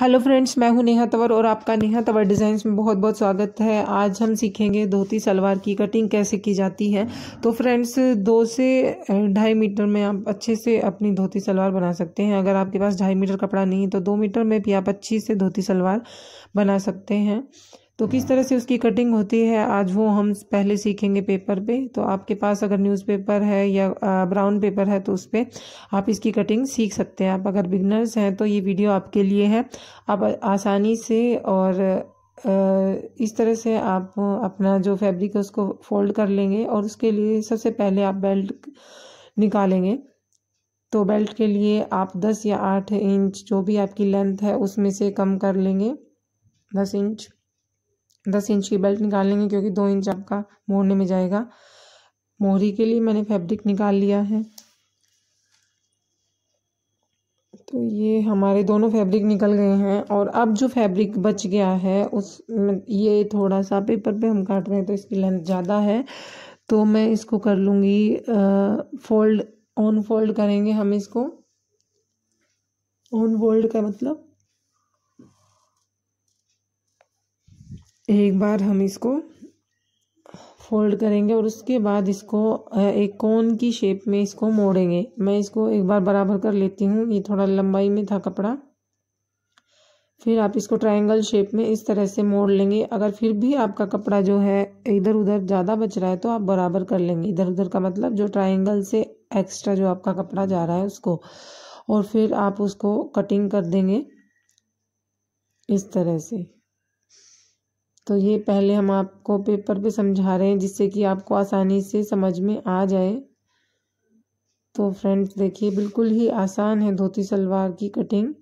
hello friends मैं हूं नेहा तवर और आपका नेहा तवर डिज़ाइंस में बहुत बहुत स्वागत है आज हम सीखेंगे धोती सलवार की कटिंग कैसे की जाती है तो फ्रेंड्स दो से ढाई मीटर में आप अच्छे से अपनी धोती सलवार बना सकते हैं अगर आपके पास ढाई मीटर कपड़ा नहीं है तो दो मीटर में भी आप अच्छी से धोती सलवार बना सकते हैं तो किस तरह से उसकी कटिंग होती है आज वो हम पहले सीखेंगे पेपर पे तो आपके पास अगर न्यूज़पेपर है या ब्राउन पेपर है तो उस पर आप इसकी कटिंग सीख सकते हैं आप अगर बिगनर्स हैं तो ये वीडियो आपके लिए है आप आसानी से और इस तरह से आप अपना जो फैब्रिक है उसको फोल्ड कर लेंगे और उसके लिए सबसे पहले आप बेल्ट निकालेंगे तो बेल्ट के लिए आप 10 या 8 इंच जो भी आपकी लेंथ है उसमें से कम कर लेंगे 10 इंच दस इंच की बेल्ट निकाल लेंगे क्योंकि दो इंच आपका मोड़ने में जाएगा मोहरी के लिए मैंने फैब्रिक निकाल लिया है तो ये हमारे दोनों फैब्रिक निकल गए हैं और अब जो फैब्रिक बच गया है उस ये थोड़ा सा पेपर पे हम काट रहे हैं तो इसकी लेंथ ज़्यादा है तो मैं इसको कर लूँगी फोल्ड ऑन फोल्ड करेंगे हम इसको ऑन फोल्ड का मतलब एक बार हम इसको फोल्ड करेंगे और उसके बाद इसको एक कोन की शेप में इसको मोड़ेंगे मैं इसको एक बार बराबर कर लेती हूँ ये थोड़ा लंबाई में था कपड़ा फिर आप इसको ट्रायंगल शेप में इस तरह से मोड़ लेंगे अगर फिर भी आपका कपड़ा जो है इधर उधर ज़्यादा बच रहा है तो आप बराबर कर लेंगे इधर उधर का मतलब जो ट्रायंगल से एक्स्ट्रा जो आपका कपड़ा जा रहा है उसको और फिर आप उसको कटिंग कर देंगे इस तरह से तो ये पहले हम आपको पेपर पे समझा रहे हैं जिससे कि आपको आसानी से समझ में आ जाए तो फ्रेंड्स देखिए बिल्कुल ही आसान है धोती सलवार की कटिंग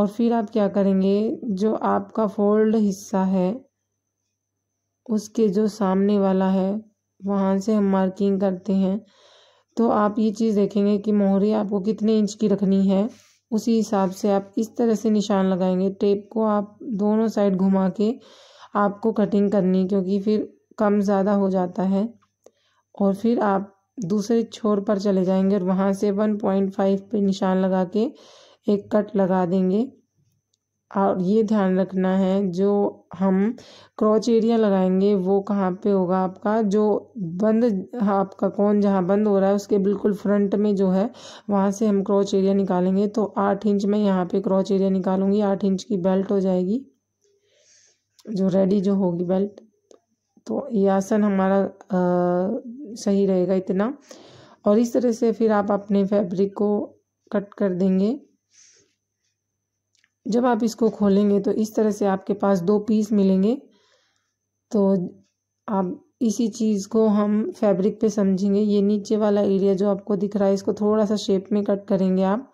और फिर आप क्या करेंगे जो आपका फोल्ड हिस्सा है उसके जो सामने वाला है वहाँ से हम मार्किंग करते हैं तो आप ये चीज़ देखेंगे कि मोहरी आपको कितने इंच की रखनी है उसी हिसाब से आप इस तरह से निशान लगाएंगे टेप को आप दोनों साइड घुमा के आपको कटिंग करनी क्योंकि फिर कम ज़्यादा हो जाता है और फिर आप दूसरे छोर पर चले जाएंगे और वहाँ से वन पॉइंट फाइव पर निशान लगा के एक कट लगा देंगे और ये ध्यान रखना है जो हम क्रॉच एरिया लगाएंगे वो कहाँ पे होगा आपका जो बंद आपका कौन जहाँ बंद हो रहा है उसके बिल्कुल फ्रंट में जो है वहाँ से हम क्रॉच एरिया निकालेंगे तो आठ इंच में यहाँ पे क्रॉच एरिया निकालूंगी आठ इंच की बेल्ट हो जाएगी जो रेडी जो होगी बेल्ट तो ये आसन हमारा आ, सही रहेगा इतना और इस तरह से फिर आप अपने फैब्रिक को कट कर देंगे जब आप इसको खोलेंगे तो इस तरह से आपके पास दो पीस मिलेंगे तो आप इसी चीज़ को हम फैब्रिक पे समझेंगे ये नीचे वाला एरिया जो आपको दिख रहा है इसको थोड़ा सा शेप में कट करेंगे आप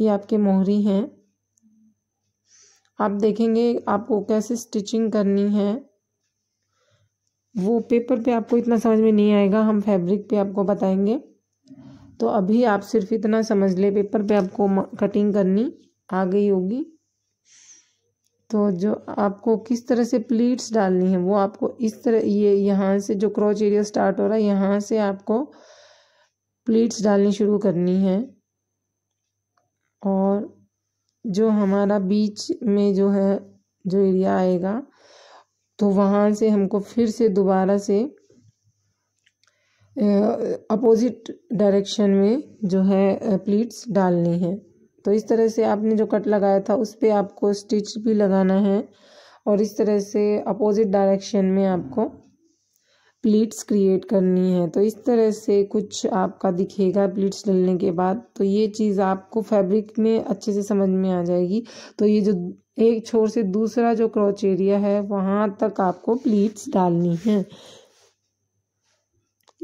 ये आपके मोहरी हैं आप देखेंगे आपको कैसे स्टिचिंग करनी है वो पेपर पे आपको इतना समझ में नहीं आएगा हम फैब्रिक पे आपको बताएंगे तो अभी आप सिर्फ इतना समझ ले पेपर पे आपको कटिंग करनी आ गई होगी तो जो आपको किस तरह से प्लीट्स डालनी है वो आपको इस तरह ये यहाँ से जो क्रॉच एरिया स्टार्ट हो रहा है यहाँ से आपको प्लीट्स डालनी शुरू करनी है और जो हमारा बीच में जो है जो एरिया आएगा तो वहाँ से हमको फिर से दोबारा से अपोजिट डायरेक्शन में जो है प्लीट्स डालनी है तो इस तरह से आपने जो कट लगाया था उस पर आपको स्टिच भी लगाना है और इस तरह से अपोजिट डायरेक्शन में आपको प्लीट्स क्रिएट करनी है तो इस तरह से कुछ आपका दिखेगा प्लीट्स डलने के बाद तो ये चीज़ आपको फैब्रिक में अच्छे से समझ में आ जाएगी तो ये जो एक छोर से दूसरा जो क्रॉच एरिया है वहाँ तक आपको प्लीट्स डालनी है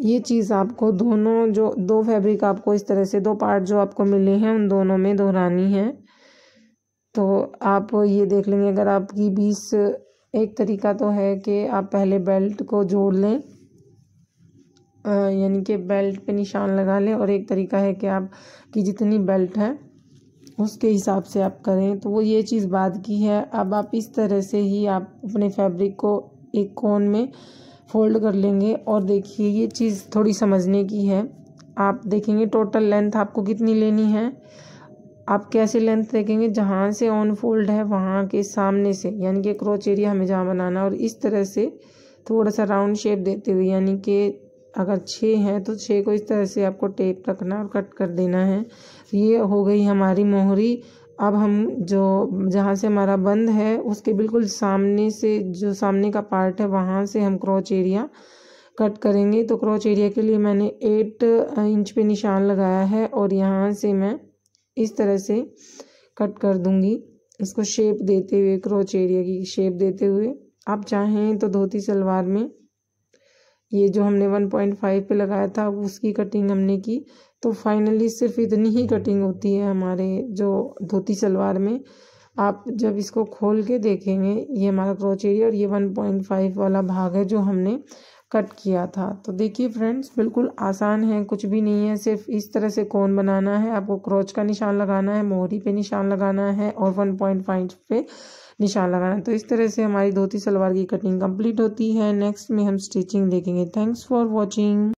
ये चीज़ आपको दोनों जो दो फैब्रिक आपको इस तरह से दो पार्ट जो आपको मिले हैं उन दोनों में दोहरानी है तो आप ये देख लेंगे अगर आपकी बीस एक तरीका तो है कि आप पहले बेल्ट को जोड़ लें यानी कि बेल्ट पे निशान लगा लें और एक तरीका है कि आप की जितनी बेल्ट है उसके हिसाब से आप करें तो वो ये चीज़ बाद की है अब आप इस तरह से ही आप अपने फैब्रिक को एक कोन में फोल्ड कर लेंगे और देखिए ये चीज़ थोड़ी समझने की है आप देखेंगे टोटल लेंथ आपको कितनी लेनी है आप कैसे लेंथ देखेंगे जहाँ से ऑन फोल्ड है वहाँ के सामने से यानी कि क्रोच एरिया हमें जहाँ बनाना और इस तरह से थोड़ा सा राउंड शेप देते हुए यानी कि अगर छः हैं तो छः को इस तरह से आपको टेप रखना और कट कर देना है ये हो गई हमारी मोहरी अब हम जो जहाँ से हमारा बंद है उसके बिल्कुल सामने से जो सामने का पार्ट है वहाँ से हम क्रॉच एरिया कट करेंगे तो क्रॉच एरिया के लिए मैंने एट इंच पे निशान लगाया है और यहाँ से मैं इस तरह से कट कर दूंगी इसको शेप देते हुए क्रोच एरिया की शेप देते हुए आप चाहें तो धोती सलवार में ये जो हमने 1.5 पे लगाया था उसकी कटिंग हमने की तो फाइनली सिर्फ इतनी ही कटिंग होती है हमारे जो धोती सलवार में आप जब इसको खोल के देखेंगे ये हमारा क्रोच एरिया और ये 1.5 वाला भाग है जो हमने कट किया था तो देखिए फ्रेंड्स बिल्कुल आसान है कुछ भी नहीं है सिर्फ इस तरह से कोन बनाना है आपको क्रोच का निशान लगाना है मोहरी पे निशान लगाना है और वन पॉइंट फाइव पे निशान लगाना है तो इस तरह से हमारी धोती सलवार की कटिंग कंप्लीट होती है नेक्स्ट में हम स्टिचिंग देखेंगे थैंक्स फॉर वॉचिंग